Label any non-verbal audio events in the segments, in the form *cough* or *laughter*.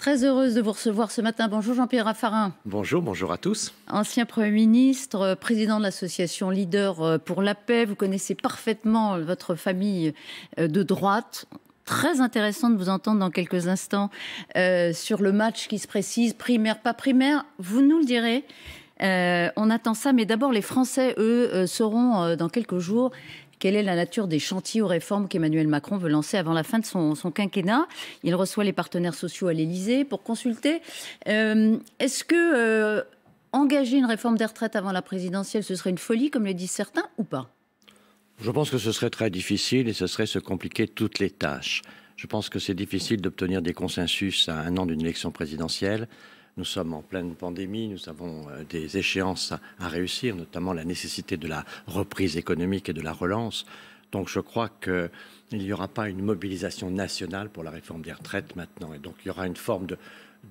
Très heureuse de vous recevoir ce matin. Bonjour Jean-Pierre Raffarin. Bonjour, bonjour à tous. Ancien Premier ministre, euh, président de l'association Leader euh, pour la paix, vous connaissez parfaitement euh, votre famille de droite. Très intéressant de vous entendre dans quelques instants sur le match qui se précise, primaire, pas primaire. Vous nous le direz. on attend ça, mais d'abord les Français, eux, seront dans quelques jours quelle est la nature des chantiers aux réformes qu'Emmanuel Macron veut lancer avant la fin de son, quinquennat Il reçoit les partenaires sociaux à l'Élysée pour consulter. Euh, est-ce que euh, engager une réforme des retraites avant la présidentielle, ce serait une folie, comme le disent certains, ou pas Je pense que ce serait très difficile et ce serait se compliquer toutes les tâches. Je pense que c'est difficile d'obtenir des consensus à un an d'une élection présidentielle. Nous sommes en pleine pandémie, nous avons euh, des échéances à réussir, notamment la nécessité de la reprise économique et de la relance. Donc je crois qu'il n'y aura pas une mobilisation nationale pour la réforme des retraites maintenant. Et donc il y aura une forme de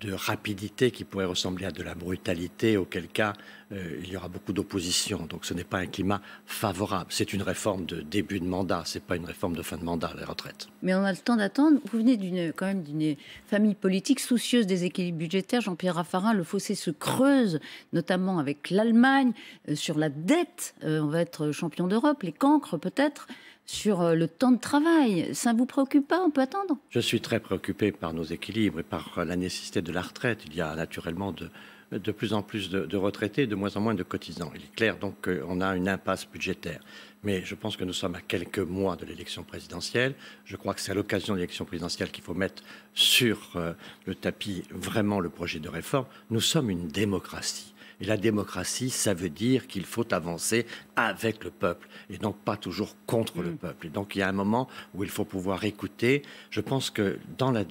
de rapidité qui pourrait ressembler à de la brutalité, auquel cas euh, il y aura beaucoup d'opposition. Donc ce n'est pas un climat favorable. C'est une réforme de début de mandat, ce n'est pas une réforme de fin de mandat, les retraites. Mais on a le temps d'attendre. Vous venez d'une, quand même d'une famille politique soucieuse des équilibres budgétaires. Jean-Pierre Raffarin, le fossé se creuse, notamment avec l'Allemagne, euh, sur la dette. Euh, on va être champion d'Europe, les cancres peut-être sur euh, le temps de travail. Ça ne vous préoccupe pas On peut attendre Je suis très préoccupé par nos équilibres et par euh, la nécessité de la retraite. Il y a naturellement de, plus en plus de, de, retraités, de moins en moins de cotisants. Il est clair donc qu'on a une impasse budgétaire. Mais je pense que nous sommes à quelques mois de l'élection présidentielle. Je crois que c'est à l'occasion de l'élection présidentielle qu'il faut mettre sur euh, le tapis vraiment le projet de réforme. Nous sommes une démocratie. Et la démocratie, ça veut dire qu'il faut avancer avec le peuple et donc pas toujours contre le mm. peuple. Et donc il y a un moment où il faut pouvoir écouter. Je pense que dans la,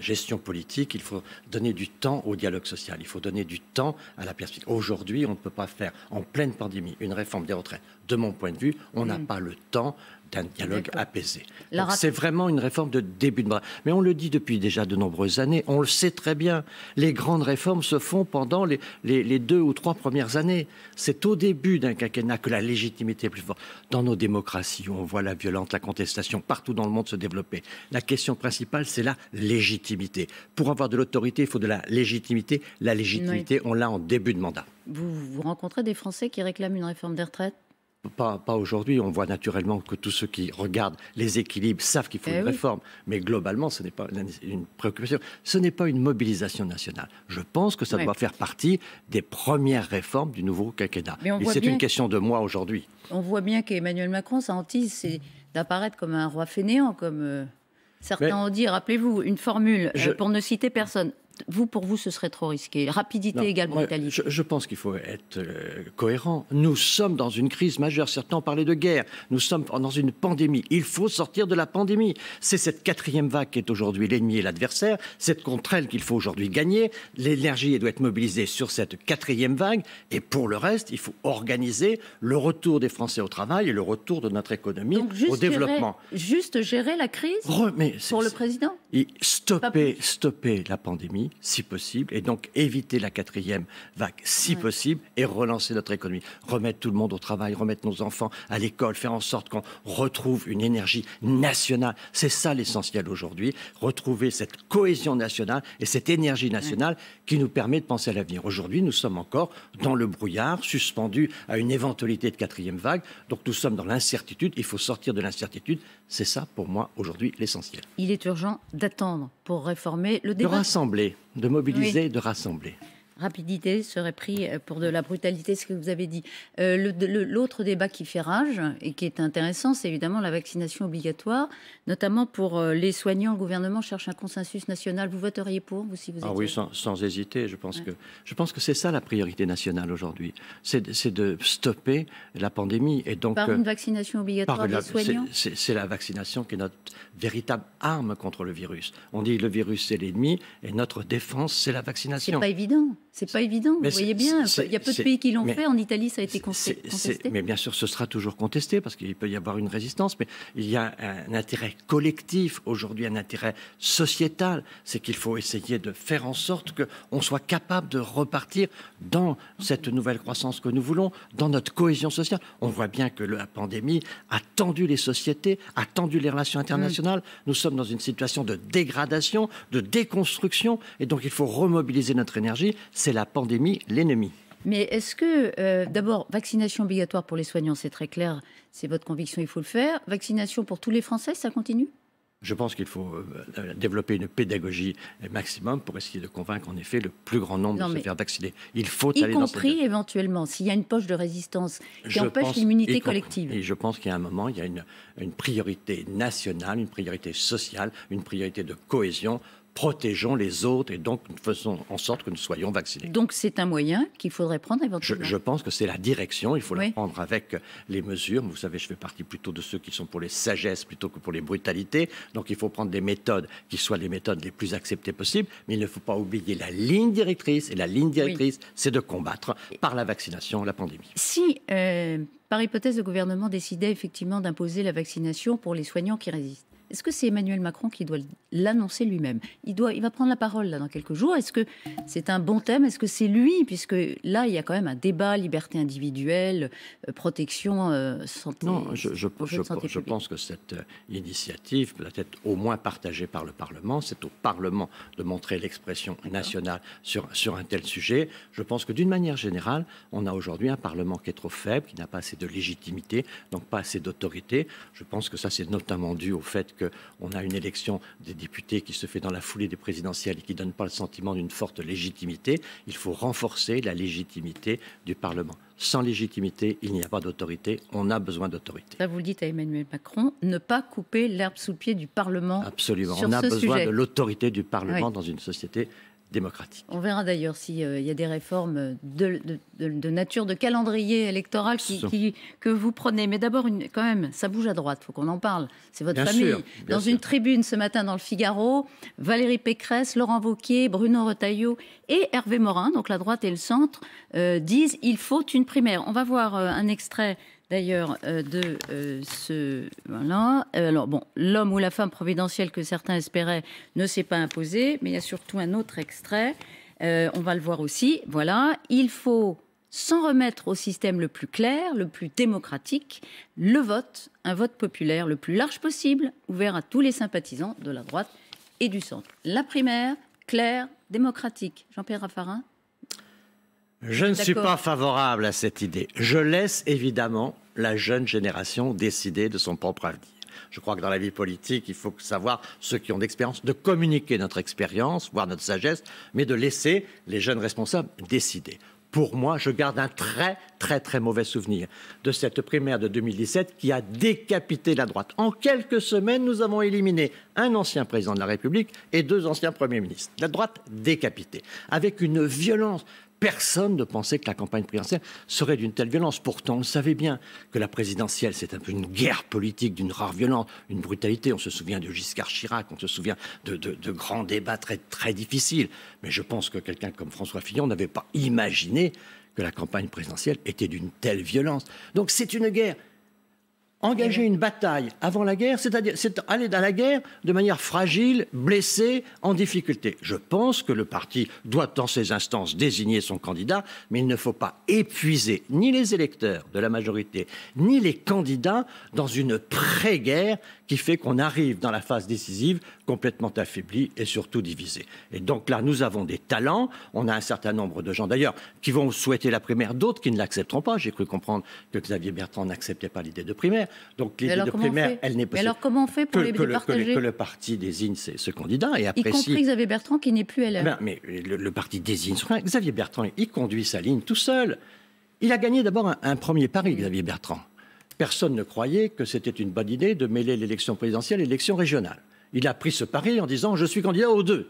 gestion politique, il faut donner du temps au dialogue social. Il faut donner du temps à la perspective. Aujourd'hui, on ne peut pas faire en pleine pandémie une réforme des retraites. De mon point de vue, on n'a mm. pas le temps un dialogue apaisé. C'est vraiment une réforme de début de mandat. Mais on le dit depuis déjà de nombreuses années, on le sait très bien. Les grandes réformes se font pendant les, deux ou trois premières années. C'est au début d'un quinquennat que la légitimité est plus forte. Dans nos démocraties, on voit la violence, la contestation partout dans le monde se développer, la question principale, c'est la légitimité. Pour avoir de l'autorité, il faut de la légitimité. La légitimité, on l'a en début de mandat. vous rencontrez des Français qui réclament une réforme des retraites pas, aujourd'hui. On voit naturellement que tous ceux qui regardent les équilibres savent qu'il faut eh une réforme. Mais globalement, ce n'est pas une préoccupation. Ce n'est pas une mobilisation nationale. Je pense que ça doit faire partie des premières réformes du nouveau quinquennat. Et c'est une question de moi aujourd'hui. On voit bien qu'Emmanuel Macron, sa hantise, d'apparaître comme un roi fainéant, comme. Euh, certains ont dit, rappelez-vous, une formule euh, pour ne citer personne vous, pour vous, ce serait trop risqué. Rapidité également. Je, pense qu'il faut être euh, cohérent. Nous sommes dans une crise majeure. Certains ont parlé de guerre. Nous sommes dans une pandémie. Il faut sortir de la pandémie. C'est cette quatrième vague qui est aujourd'hui l'ennemi et l'adversaire. C'est contre elle qu'il faut aujourd'hui gagner. L'énergie doit être mobilisée sur cette quatrième vague. Et pour le reste, il faut organiser le retour des Français au travail et le retour de notre économie au développement. juste gérer la crise pour le président Stopper, stopper la pandémie si possible, et donc éviter la quatrième vague, si possible, et relancer notre économie. Remettre tout le monde au travail, remettre nos enfants à l'école, faire en sorte qu'on retrouve une énergie nationale. C'est ça l'essentiel aujourd'hui, retrouver cette cohésion nationale et cette énergie nationale qui nous permet de penser à l'avenir. Aujourd'hui, nous sommes encore dans le brouillard, suspendus à une éventualité de quatrième vague. Donc nous sommes dans l'incertitude. Il faut sortir de l'incertitude. C'est ça pour moi aujourd'hui l'essentiel. Il est urgent d'attendre pour réformer le débat. De rassembler, de mobiliser, de rassembler rapidité serait pris euh, pour de la brutalité, ce que vous avez dit. Euh, l'autre débat qui fait rage et qui est intéressant, c'est évidemment la vaccination obligatoire, notamment pour euh, les soignants. Le gouvernement cherche un consensus national. Vous voteriez pour, vous, si vous Ah oui, sans, hésiter. Je pense que je pense que c'est ça la priorité nationale aujourd'hui. C'est de stopper la pandémie et donc par une vaccination obligatoire des soignants. C'est la vaccination qui est notre véritable arme contre le virus. On dit le virus c'est l'ennemi et notre défense c'est la vaccination. C'est pas évident. C'est pas évident, vous voyez bien. Il y a peu de pays qui l'ont fait. En Italie, ça a été contesté. Mais bien sûr, ce sera toujours contesté parce qu'il peut y avoir une résistance. Mais il y a un intérêt collectif aujourd'hui, un intérêt sociétal. C'est qu'il faut essayer de faire en sorte qu'on soit capable de repartir dans cette nouvelle croissance que nous voulons, dans notre cohésion sociale. On voit bien que la pandémie a tendu les sociétés, a tendu les relations internationales. Mm. Nous sommes dans une situation de dégradation, de déconstruction. Et donc, il faut remobiliser notre énergie c'est la pandémie l'ennemi. Mais est-ce que, euh, d'abord, vaccination obligatoire pour les soignants, c'est très clair, c'est votre conviction, il faut le faire. Vaccination pour tous les Français, ça continue je pense qu'il faut euh, développer une pédagogie maximum pour essayer de convaincre en effet le plus grand nombre de se faire vacciner. Il faut y compris éventuellement s'il y a une poche de résistance qui empêche l'immunité collective. Et je pense qu'il y un moment, il y a une priorité nationale, une priorité sociale, une priorité de cohésion protégeons les autres et donc faisons en sorte que nous soyons vaccinés. Donc c'est un moyen qu'il faudrait prendre éventuellement. Je, pense que c'est la direction, il faut la prendre avec les mesures. Vous savez, je fais partie plutôt de ceux qui sont pour les sagesses plutôt que pour les brutalités. Donc il faut prendre des méthodes qui soient les méthodes les plus acceptées possibles, mais il ne faut pas oublier la ligne directrice. Et la ligne directrice, c'est de combattre par la vaccination la pandémie. Si, euh, par hypothèse, le gouvernement décidait effectivement d'imposer la vaccination pour les soignants qui résistent, est-ce que c'est Emmanuel Macron qui doit l'annoncer lui-même il, doit, il va prendre la parole là, dans quelques jours. Est-ce que c'est un bon thème Est-ce que c'est lui Puisque là, il y a quand même un débat liberté individuelle, euh, protection, euh, santé. Non, je, je, je, pense que cette euh, initiative doit être au moins partagée par le Parlement. C'est au Parlement de montrer l'expression nationale sur, sur un tel sujet. Je pense que d'une manière générale, on a aujourd'hui un Parlement qui est trop faible, qui n'a pas assez de légitimité, donc pas assez d'autorité. Je pense que ça, c'est notamment dû au fait que qu'on a une élection des députés qui se fait dans la foulée des présidentielles et qui ne donne pas le sentiment d'une forte légitimité. Il faut renforcer la légitimité du Parlement. Sans légitimité, il n'y a pas d'autorité. On a besoin d'autorité. Ça, vous le dites à Emmanuel Macron, ne pas couper l'herbe sous le pied du Parlement. Absolument. on a besoin de l'autorité du Parlement dans une société démocratique. On verra d'ailleurs s'il euh, y a des réformes de, nature de calendrier électoral que vous prenez. Mais d'abord, quand même, ça bouge à droite, il faut qu'on en parle. C'est votre famille. dans une tribune ce matin dans le Figaro, Valérie Pécresse, Laurent Vauquier, Bruno Retailleau et Hervé Morin, donc la droite et le centre, euh, disent il faut une on va voir euh, un extrait d'ailleurs euh, de euh, ce voilà. alors bon, l'homme ou la femme providentielle que certains espéraient ne s'est pas imposé, mais il y a surtout un autre extrait. on va le voir aussi. Voilà, il faut s'en remettre au système le plus clair, le plus démocratique, le vote, un vote populaire le plus large possible, ouvert à tous les sympathisants de la droite et du centre. La primaire, claire, démocratique. Jean-Pierre Raffarin. Je ne suis pas favorable à cette idée. Je laisse évidemment la jeune génération décider de son propre avenir. Je crois que dans la vie politique, il faut savoir ceux qui ont d'expérience, de communiquer notre expérience, voire notre sagesse, mais de laisser les jeunes responsables décider. Pour moi, je garde un très, très, très mauvais souvenir de cette primaire de 2017 qui a décapité la droite. En quelques semaines, nous avons éliminé un ancien président de la République et deux anciens premiers ministres. La droite décapitée, avec une violence personne ne pensait que la campagne présidentielle serait d'une telle violence. Pourtant, on savait bien que la présidentielle, c'est un peu une guerre politique d'une rare violence, une brutalité. On se souvient de Giscard Chirac, on se souvient de, grands débats très, très difficiles. Mais je pense que quelqu'un comme François Fillon n'avait pas imaginé que la campagne présidentielle était d'une telle violence. Donc c'est une guerre engager mm. une bataille avant la guerre, c'est-à-dire c'est aller dans la guerre de manière fragile, blessée, en difficulté. Je pense que le parti doit dans ses instances désigner son candidat, mais il ne faut pas épuiser ni les électeurs de la majorité, ni les candidats dans une pré-guerre qui fait qu'on arrive dans la phase décisive complètement affaibli et surtout divisé. Et donc là, nous avons des talents, on a un certain nombre de gens d'ailleurs qui vont souhaiter la primaire, d'autres qui ne l'accepteront pas. J'ai cru comprendre que Xavier Bertrand n'acceptait pas l'idée de primaire. Donc l'idée de primaire, elle n'est pas. Mais alors comment on fait pour les que, le, que, le parti désigne ce candidat et après Y compris Xavier Bertrand qui n'est plus eh LR. Ben, mais le, parti désigne Xavier Bertrand, il conduit sa ligne tout seul. Il a gagné d'abord un premier pari, Xavier Bertrand personne ne croyait que c'était une bonne idée de mêler l'élection présidentielle et l'élection régionale. Il a pris ce pari en disant Je suis candidat aux deux.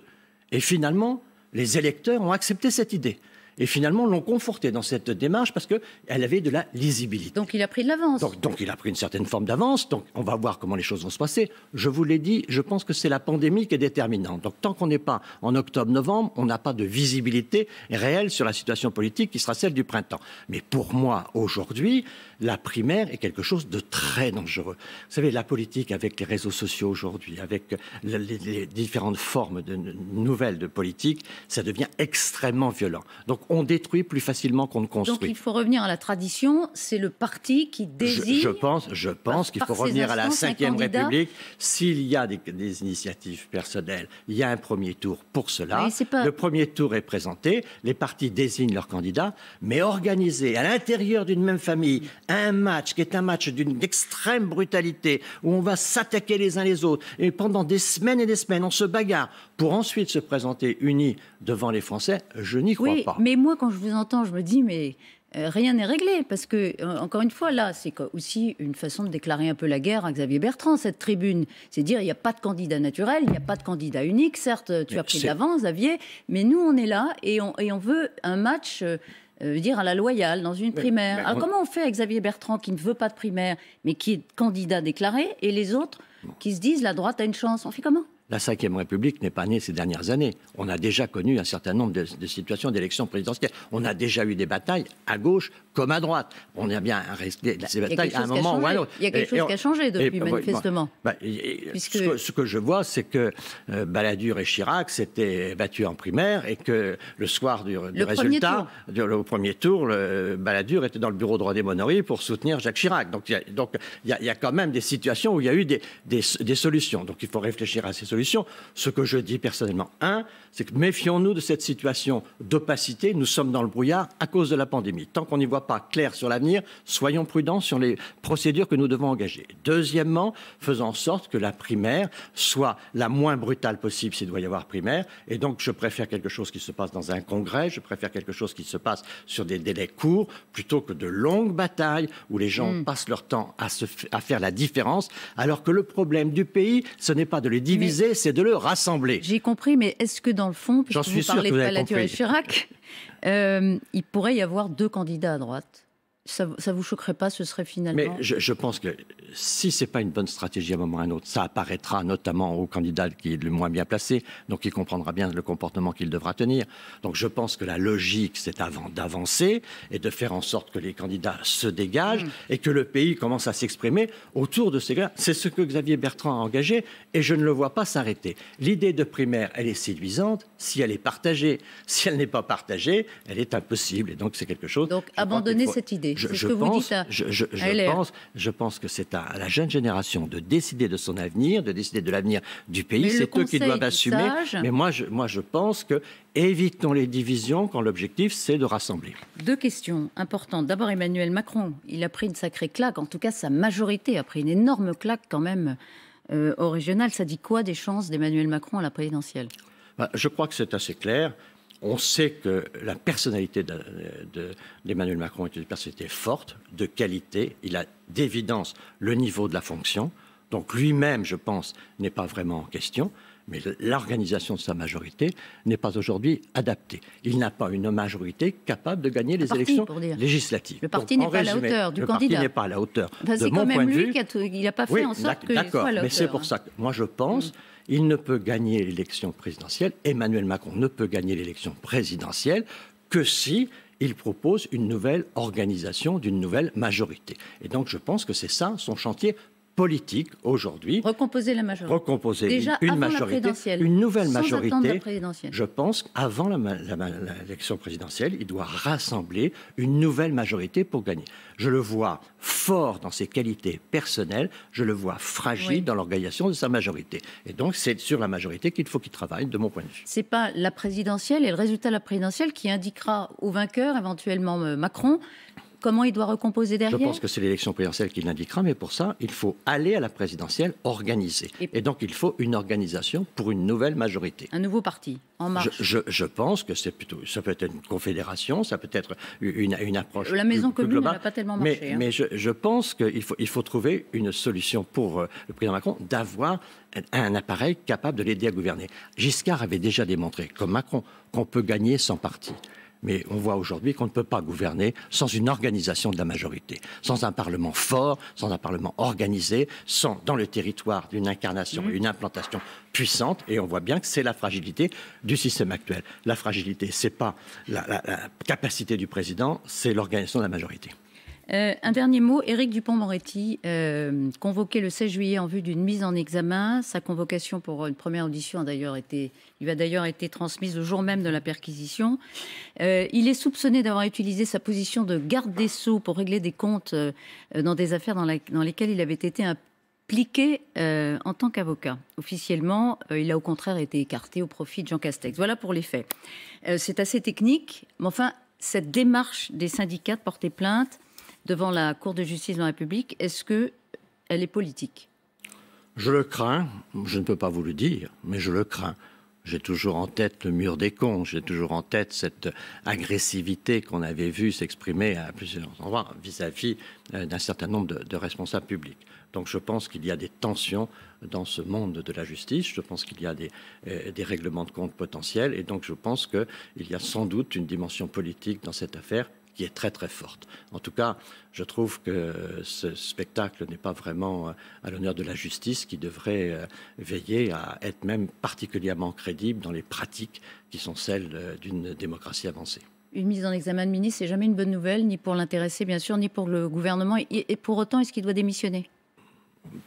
Et finalement, les électeurs ont accepté cette idée et finalement l'ont conforté dans cette démarche parce qu'elle avait de la lisibilité. Donc il a pris de l'avance. Donc, donc, il a pris une certaine forme d'avance, donc on va voir comment les choses vont se passer. Je vous l'ai dit, je pense que c'est la pandémie qui est déterminante. Donc tant qu'on n'est pas en octobre-novembre, on n'a pas de visibilité réelle sur la situation politique qui sera celle du printemps. Mais pour moi, aujourd'hui, la primaire est quelque chose de très dangereux. Vous savez, la politique avec les réseaux sociaux aujourd'hui, avec les, différentes formes de, nouvelles de politique, ça devient extrêmement violent. Donc on détruit plus facilement qu'on ne construit. Donc il faut revenir à la tradition, c'est le parti qui désigne. Je, pense, je pense qu'il faut revenir à la Ve République. S'il y a des, initiatives personnelles, il y a un premier tour pour cela. Pas... Le premier tour est présenté, les partis désignent leurs candidats, mais organiser à l'intérieur d'une même famille un match qui est un match d'une extrême brutalité, où on va s'attaquer les uns les autres, et pendant des semaines et des semaines, on se bagarre pour ensuite se présenter unis devant les Français, je n'y crois oui, pas. Mais moi, quand je vous entends, je me dis, mais euh, rien n'est réglé parce que encore une fois là c'est aussi une façon de déclarer un peu la guerre à Xavier Bertrand cette tribune c'est dire il n'y a pas de candidat naturel il n'y a pas de candidat unique certes tu as pris de l'avance Xavier mais nous on est là et on, et on veut un match euh, euh, dire à la loyale dans une primaire Alors, comment on fait avec Xavier Bertrand qui ne veut pas de primaire mais qui est candidat déclaré et les autres qui se disent la droite a une chance on fait comment la Ve République n'est pas née ces dernières années. On a déjà connu un certain nombre de, situations d'élections présidentielles. On a déjà eu des batailles à gauche comme à droite. On a bien resté bah, ces batailles à un moment ou à un autre. Il y a quelque chose qui a changé depuis, manifestement. Bah, ce, que, ce, que, je vois, c'est que baladur euh, Balladur et Chirac s'étaient battus en primaire et que le soir du, résultat, au premier tour, le, Balladur était dans le bureau de René Monory pour soutenir Jacques Chirac. Donc il y, a, quand même des situations où il y a eu des, des, des solutions. Donc il faut réfléchir à ces solutions ce que je dis personnellement, c'est que méfions-nous de cette situation d'opacité. Nous sommes dans le brouillard à cause de la pandémie. Tant qu'on n'y voit pas clair sur l'avenir, soyons prudents sur les procédures que nous devons engager. Deuxièmement, faisons en sorte que la primaire soit la moins brutale possible s'il doit y avoir primaire. Et donc, je préfère quelque chose qui se passe dans un congrès, je préfère quelque chose qui se passe sur des délais courts plutôt que de longues batailles où les gens hmm. passent leur temps à, se, à faire la différence, alors que le problème du pays, ce n'est pas de les diviser, c'est de le rassembler. J'ai compris, mais est-ce que dans le fond, puisque suis vous parlez de la Chirac, euh, il pourrait y avoir deux candidats à droite ça, ne vous choquerait pas, ce serait finalement. Mais je, pense que si c'est pas une bonne stratégie à un moment ou à un autre, ça apparaîtra notamment au candidat qui est le moins bien placé, donc il comprendra bien le comportement qu'il devra tenir. Donc je pense que la logique, c'est avant d'avancer et de faire en sorte que les candidats se dégagent mm. et que le pays commence à s'exprimer autour de ces gars. C'est ce que Xavier Bertrand a engagé et je ne le vois pas s'arrêter. L'idée de primaire, elle est séduisante si elle est partagée. *laughs* Si elle n'est pas partagée, elle est impossible. Et donc c'est quelque chose. Donc abandonner cette idée je pense que c'est à la jeune génération de décider de son avenir, de décider de l'avenir du pays. C'est eux qui doivent assumer. Mais moi je, moi, je pense que évitons les divisions quand l'objectif, c'est de rassembler. Deux questions importantes. D'abord, Emmanuel Macron, il a pris une sacrée claque. En tout cas, sa majorité a pris une énorme claque quand même euh, au régional. Ça dit quoi des chances d'Emmanuel Macron à la présidentielle bah, Je crois que c'est assez clair. On sait que la personnalité d'Emmanuel Macron est une personnalité forte, de qualité. Il a d'évidence le niveau de la fonction. Donc lui-même, je pense, n'est pas vraiment en question. Mais l'organisation de sa majorité n'est pas aujourd'hui adaptée. Il n'a pas une majorité capable de gagner les élections législatives. Le parti n'est pas, à la hauteur du candidat. Le pas quand même lui Qui n'a pas fait en sorte que. D'accord, mais c'est pour hein. ça que moi je pense. Mm il ne peut gagner l'élection présidentielle, Emmanuel Macron ne peut gagner l'élection présidentielle que si il propose une nouvelle organisation d'une nouvelle majorité. Et donc je pense que c'est ça son chantier politique aujourd'hui. Recomposer la majorité. une, majorité, une nouvelle majorité. je pense qu'avant l'élection présidentielle, il doit rassembler une nouvelle majorité pour gagner. Je le vois fort dans ses qualités personnelles, je le vois fragile dans l'organisation de sa majorité. Et donc c'est sur la majorité qu'il faut qu'il travaille, de mon point de vue. Ce n'est pas la présidentielle et le résultat de la présidentielle qui indiquera au vainqueur éventuellement euh, Macron comment il doit recomposer derrière Je pense que c'est l'élection présidentielle qui l'indiquera, mais pour ça, il faut aller à la présidentielle organisée. Et, donc, il faut une organisation pour une nouvelle majorité. Un nouveau parti en marche. Je, pense que c'est plutôt, ça peut être une confédération, ça peut être une, approche. La maison commune n'a pas tellement marché. Hein. Mais, mais je, pense qu'il faut, il faut trouver une solution pour euh, le président Macron d'avoir un appareil capable de l'aider à gouverner. Giscard avait déjà démontré, comme Macron, qu'on peut gagner sans parti. Mais on voit aujourd'hui qu'on ne peut pas gouverner sans une organisation de la majorité, sans un Parlement fort, sans un Parlement organisé, sans, dans le territoire, une incarnation, mhm. une implantation puissante. Et on voit bien que c'est la fragilité du système actuel. La fragilité, n'est pas la capacité du président, c'est l'organisation de la majorité. Euh, un dernier mot, Éric Dupont-Moretti, euh, convoqué le 16 juillet en vue d'une mise en examen. Sa convocation pour une première audition a d'ailleurs été, lui a d'ailleurs été transmise le jour même de la perquisition. Euh, il est soupçonné d'avoir utilisé sa position de garde des sceaux pour régler des comptes dans des affaires dans, dans, lesquelles il avait été impliqué en tant qu'avocat. Officiellement, il a au contraire été écarté au profit de Jean Castex. Voilà pour les faits. C'est assez technique, mais enfin, cette démarche des syndicats de porter plainte devant la Cour de justice de la République, est-ce que euh, elle est politique Je le crains. Je ne peux pas vous le dire, mais je le crains. J'ai toujours en tête le mur des cons, j'ai toujours en tête cette agressivité qu'on avait vue s'exprimer à plusieurs endroits vis-à-vis euh, d'un certain nombre de, responsables publics. Donc je pense qu'il y a des tensions dans ce monde de la justice, je pense qu'il y a des, euh, des, règlements de compte potentiels, et donc je pense qu'il y a sans doute une dimension politique dans cette affaire qui est très très forte. En tout cas, je trouve que ce spectacle n'est pas vraiment euh, à l'honneur de la justice qui devrait euh, veiller à être même particulièrement crédible dans les pratiques qui sont celles euh, d'une démocratie avancée. Une mise en examen de ministre, c'est jamais une bonne nouvelle, ni pour l'intéressé, bien sûr, ni pour le gouvernement. Et pour autant, est-ce qu'il doit démissionner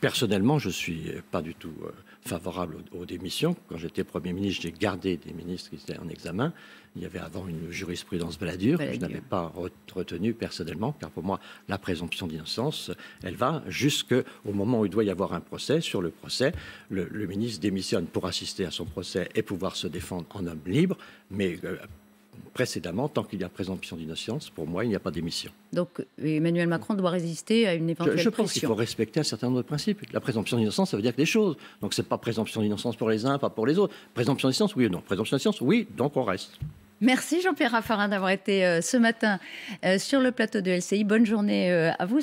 Personnellement, je ne suis pas du tout euh, favorable aux, démissions. Quand j'étais Premier ministre, j'ai gardé des ministres qui étaient en examen. Il y avait avant une jurisprudence baladure, que je n'avais pas retenue personnellement, car pour moi, la présomption d'innocence, elle va jusqu'au moment où il doit y avoir un procès. Sur le procès, le, ministre démissionne pour assister à son procès et pouvoir se défendre en homme libre, mais euh, précédemment, tant qu'il y a présomption d'innocence, pour moi, il n'y a pas d'émission. Donc Emmanuel Macron doit résister à une éventuelle je, je pense qu'il faut respecter un certain nombre de principes. La présomption d'innocence, ça veut dire que des choses. Donc c'est pas présomption d'innocence pour les uns, pas pour les autres. Présomption d'innocence, oui ou non. Présomption d'innocence, oui, donc on reste. Merci Jean-Pierre Raffarin d'avoir été euh, ce matin euh, sur le plateau de LCI. Bonne journée euh, à vous.